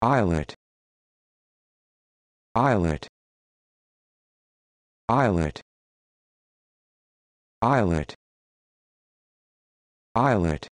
Islet. Islet. Islet. Islet. Islet.